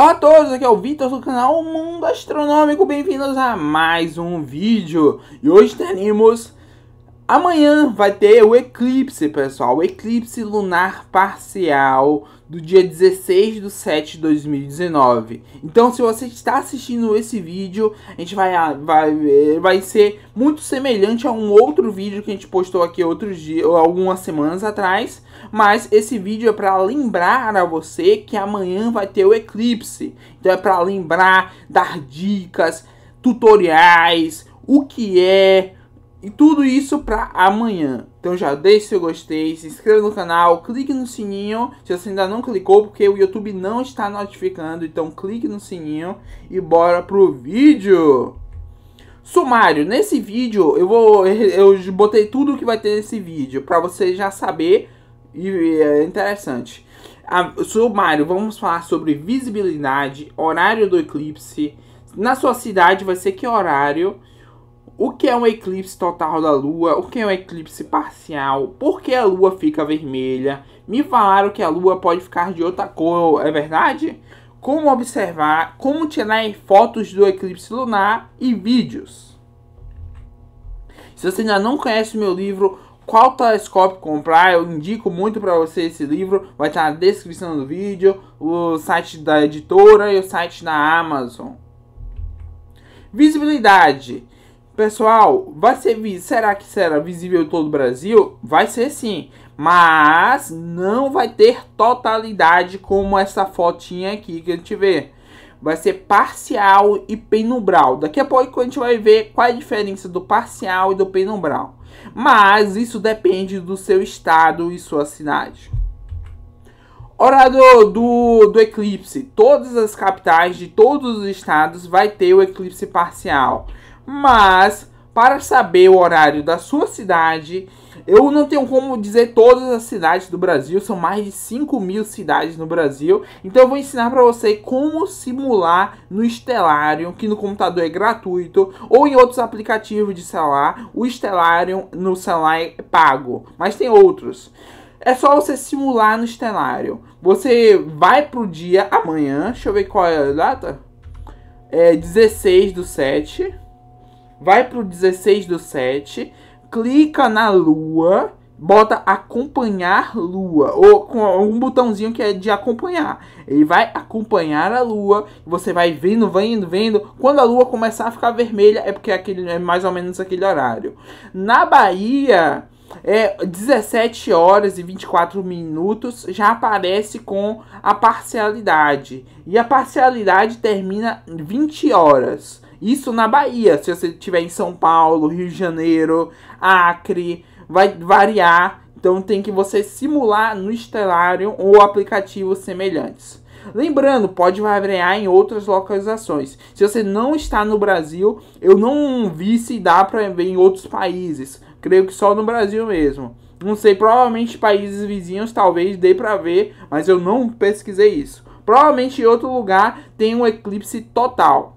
Olá a todos, aqui é o Vitor do canal Mundo Astronômico, bem-vindos a mais um vídeo. E hoje teremos Amanhã vai ter o eclipse, pessoal, o eclipse lunar parcial do dia 16 de 7 de 2019. Então, se você está assistindo esse vídeo, a gente vai, ah, vai, eh, vai ser muito semelhante a um outro vídeo que a gente postou aqui outros dias, algumas semanas atrás. Mas esse vídeo é para lembrar a você que amanhã vai ter o eclipse. Então, é para lembrar, dar dicas, tutoriais, o que é e tudo isso para amanhã. Então já deixe seu gostei, se inscreva no canal, clique no sininho, se você ainda não clicou, porque o YouTube não está notificando, então clique no sininho e bora pro vídeo! Sumário, nesse vídeo eu vou eu botei tudo que vai ter nesse vídeo para você já saber e é interessante. A, sumário, vamos falar sobre visibilidade, horário do eclipse, na sua cidade vai ser que horário o que é um eclipse total da Lua, o que é um eclipse parcial, por que a Lua fica vermelha. Me falaram que a Lua pode ficar de outra cor, é verdade? Como observar, como tirar fotos do eclipse lunar e vídeos. Se você ainda não conhece o meu livro Qual Telescópio Comprar, eu indico muito para você esse livro, vai estar na descrição do vídeo, o site da editora e o site da Amazon. Visibilidade. Pessoal, vai ser será que será visível em todo o Brasil? Vai ser sim, mas não vai ter totalidade como essa fotinha aqui que a gente vê. Vai ser parcial e penumbral. Daqui a pouco a gente vai ver qual é a diferença do parcial e do penumbral. Mas isso depende do seu estado e sua cidade. Horário do, do eclipse. Todas as capitais de todos os estados vai ter o eclipse parcial mas para saber o horário da sua cidade, eu não tenho como dizer todas as cidades do Brasil, são mais de 5 mil cidades no Brasil. Então eu vou ensinar para você como simular no Stellarium, que no computador é gratuito, ou em outros aplicativos de celular. O Stellarium no celular é pago, mas tem outros. É só você simular no Stellarium. Você vai pro dia amanhã, deixa eu ver qual é a data. É 16 do 7 vai pro 16 do 7, clica na lua, bota acompanhar lua, ou com um botãozinho que é de acompanhar. Ele vai acompanhar a lua, você vai vendo, vendo, vendo. Quando a lua começar a ficar vermelha, é porque é, aquele, é mais ou menos aquele horário. Na Bahia, é 17 horas e 24 minutos já aparece com a parcialidade. E a parcialidade termina 20 horas. Isso na Bahia, se você estiver em São Paulo, Rio de Janeiro, Acre, vai variar. Então tem que você simular no Stellarium ou aplicativos semelhantes. Lembrando, pode variar em outras localizações. Se você não está no Brasil, eu não vi se dá para ver em outros países. Creio que só no Brasil mesmo. Não sei, provavelmente países vizinhos talvez dê para ver, mas eu não pesquisei isso. Provavelmente em outro lugar tem um eclipse total.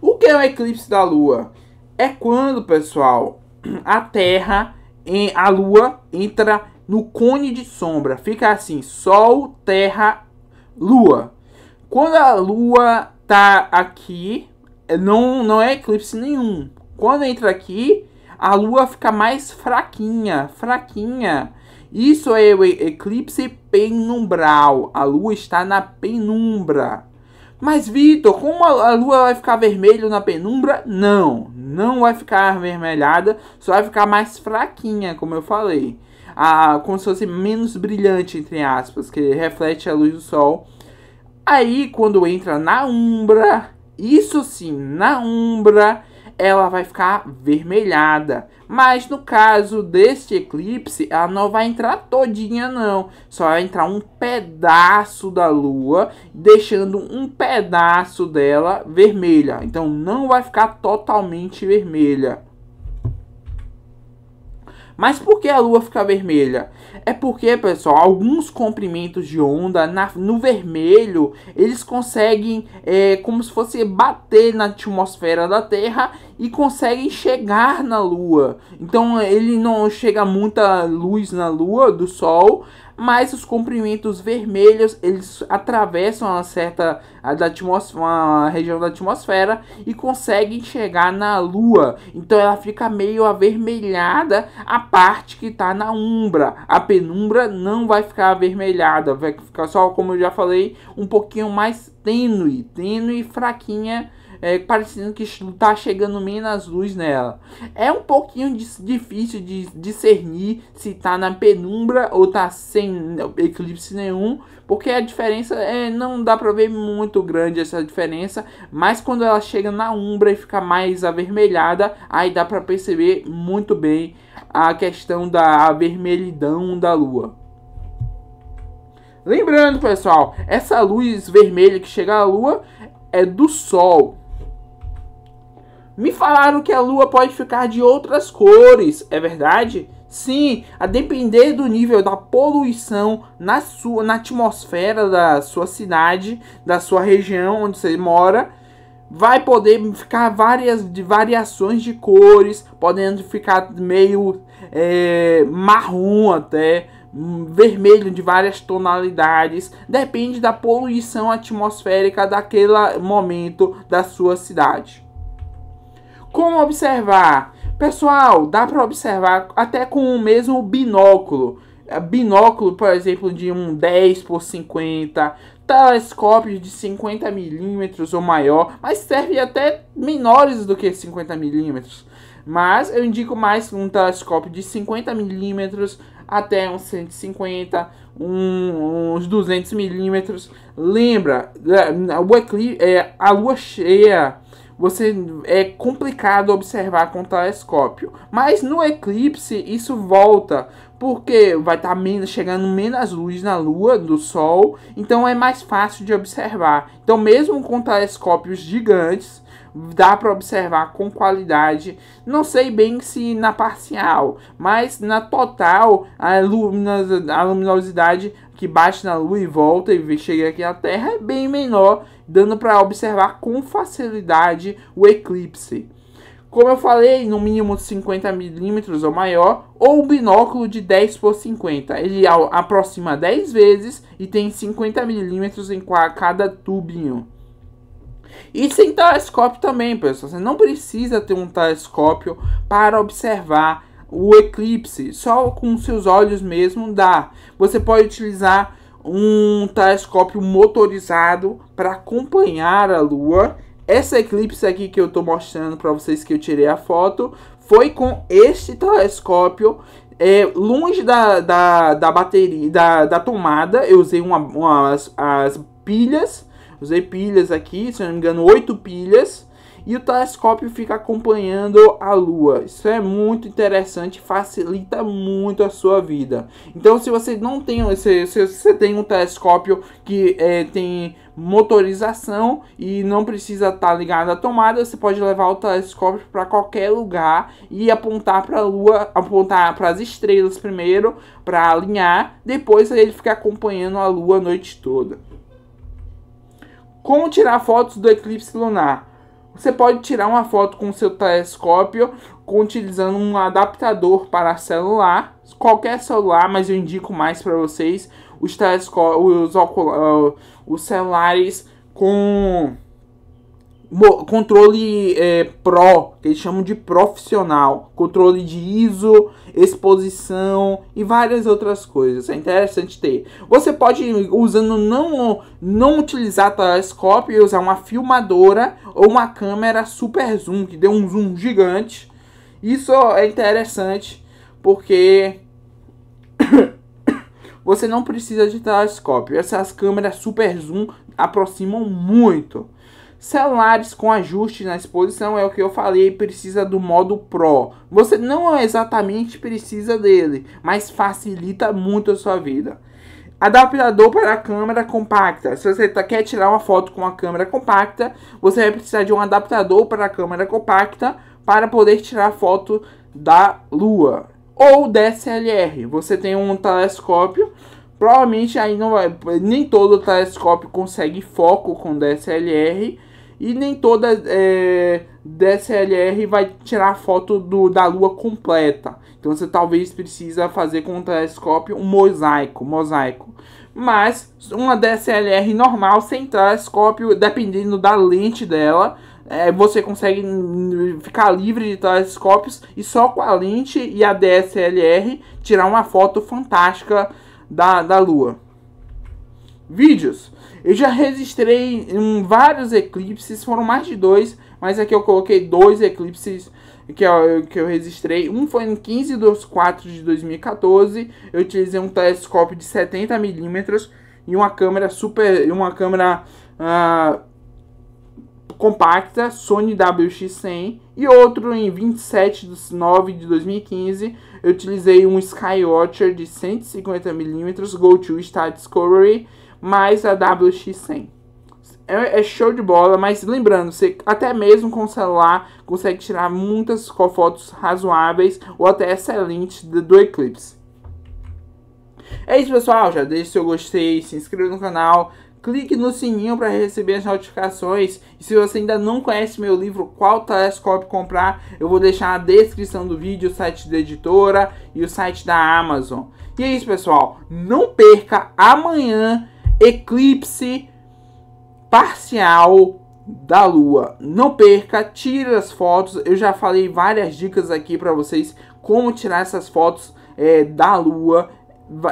O que é o eclipse da Lua? É quando, pessoal, a Terra, a Lua entra no cone de sombra. Fica assim, Sol, Terra, Lua. Quando a Lua tá aqui, é, não, não é eclipse nenhum. Quando entra aqui, a Lua fica mais fraquinha, fraquinha. Isso é o eclipse penumbral. A Lua está na penumbra. Mas Vitor, como a lua vai ficar vermelha na penumbra? Não, não vai ficar avermelhada, só vai ficar mais fraquinha, como eu falei. Ah, como se fosse menos brilhante, entre aspas, que reflete a luz do sol. Aí, quando entra na umbra, isso sim, na umbra, ela vai ficar vermelhada. Mas no caso deste eclipse, ela não vai entrar todinha não, só vai entrar um pedaço da lua, deixando um pedaço dela vermelha. Então não vai ficar totalmente vermelha. Mas por que a lua fica vermelha? É porque, pessoal, alguns comprimentos de onda na, no vermelho eles conseguem, é, como se fosse bater na atmosfera da Terra e conseguem chegar na lua. Então ele não chega muita luz na lua do Sol, mas os comprimentos vermelhos eles atravessam uma certa da atmosfera, uma região da atmosfera e conseguem chegar na Lua. Então ela fica meio avermelhada a parte que está na umbra. A penumbra não vai ficar avermelhada, vai ficar só como eu já falei um pouquinho mais tênue, tênue e fraquinha é, parecendo que está chegando menos luz nela. É um pouquinho difícil de discernir se está na penumbra ou está sem eclipse nenhum, porque a diferença é não dá para ver muito grande essa diferença, mas quando ela chega na umbra e fica mais avermelhada, aí dá para perceber muito bem a questão da vermelhidão da lua. Lembrando, pessoal, essa luz vermelha que chega à lua é do sol. Me falaram que a lua pode ficar de outras cores, é verdade? Sim, a depender do nível da poluição na sua na atmosfera da sua cidade, da sua região onde você mora, vai poder ficar várias de variações de cores, podendo ficar meio é, marrom até vermelho de várias tonalidades, depende da poluição atmosférica daquele momento da sua cidade. Como observar? Pessoal, dá para observar até com o mesmo binóculo. É, binóculo, por exemplo, de um 10 por 50, telescópio de 50 milímetros ou maior, mas serve até menores do que 50 milímetros. Mas eu indico mais um telescópio de 50 milímetros até uns 150, um, uns 200 milímetros. Lembra, é, é, a lua cheia você é complicado observar com o telescópio. Mas no eclipse isso volta, porque vai estar tá chegando menos luz na Lua do Sol, então é mais fácil de observar. Então mesmo com telescópios gigantes dá para observar com qualidade. Não sei bem se na parcial, mas na total a, luminosidade, a luminosidade que bate na lua e volta e chega aqui na Terra é bem menor, dando para observar com facilidade o eclipse. Como eu falei, no mínimo 50 milímetros ou maior, ou um binóculo de 10 por 50. Ele aproxima 10 vezes e tem 50 milímetros em cada tubinho. E sem telescópio também, pessoal. Você não precisa ter um telescópio para observar o eclipse. Só com seus olhos mesmo dá. Você pode utilizar um telescópio motorizado para acompanhar a Lua. Essa eclipse aqui que eu estou mostrando para vocês que eu tirei a foto foi com este telescópio é, longe da, da, da bateria, da, da tomada. Eu usei uma, uma as, as pilhas Usei pilhas aqui, se não me engano, 8 pilhas. E o telescópio fica acompanhando a Lua. Isso é muito interessante, facilita muito a sua vida. Então, se você não tem, se, se você tem um telescópio que é, tem motorização e não precisa estar tá ligado à tomada, você pode levar o telescópio para qualquer lugar e apontar para a lua, apontar para as estrelas primeiro, para alinhar, depois ele fica acompanhando a lua a noite toda. Como tirar fotos do eclipse lunar? Você pode tirar uma foto com seu telescópio utilizando um adaptador para celular, qualquer celular, mas eu indico mais para vocês os, os, ah, os celulares com controle é, pro, que eles chamam de profissional, controle de ISO, exposição e várias outras coisas. É interessante ter. Você pode usando não não utilizar telescópio e usar uma filmadora ou uma câmera super zoom que deu um zoom gigante. Isso é interessante porque você não precisa de telescópio. Essas câmeras super zoom aproximam muito. Celulares com ajuste na exposição é o que eu falei, precisa do modo Pro. Você não exatamente precisa dele, mas facilita muito a sua vida. Adaptador para câmera compacta. Se você tá, quer tirar uma foto com uma câmera compacta, você vai precisar de um adaptador para câmera compacta para poder tirar foto da Lua. Ou DSLR. Você tem um telescópio. Provavelmente aí não vai, nem todo telescópio consegue foco com DSLR, e nem toda é, DSLR vai tirar foto do, da lua completa. Então você talvez precisa fazer com o telescópio um mosaico, mosaico. Mas uma DSLR normal sem telescópio, dependendo da lente dela, é, você consegue ficar livre de telescópios e só com a lente e a DSLR tirar uma foto fantástica da, da lua vídeos. Eu já registrei em vários eclipses, foram mais de dois, mas aqui é eu coloquei dois eclipses que eu, que eu registrei. Um foi em 15 de 4 de 2014, eu utilizei um telescópio de 70 mm e uma câmera super, uma câmera uh, compacta Sony WX100 e outro em 27 de 9 de 2015 eu utilizei um Skywatcher de 150mm Go2 Star Discovery mais a WX100. É, é, show de bola, mas lembrando, você até mesmo com o celular consegue tirar muitas fotos razoáveis ou até excelentes do, do Eclipse. É isso, pessoal. Já deixe seu gostei, se inscreva no canal, clique no sininho para receber as notificações. E se você ainda não conhece meu livro Qual Telescópio Comprar, eu vou deixar na descrição do vídeo o site da editora e o site da Amazon. E é isso, pessoal. Não perca amanhã eclipse parcial da lua. Não perca, tire as fotos. Eu já falei várias dicas aqui para vocês como tirar essas fotos é, da lua.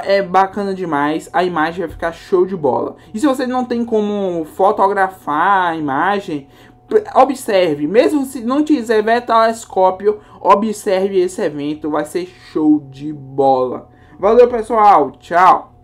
É bacana demais, a imagem vai ficar show de bola. E se você não tem como fotografar a imagem, observe, mesmo se não tiver telescópio, observe esse evento, vai ser show de bola. Valeu, pessoal, tchau.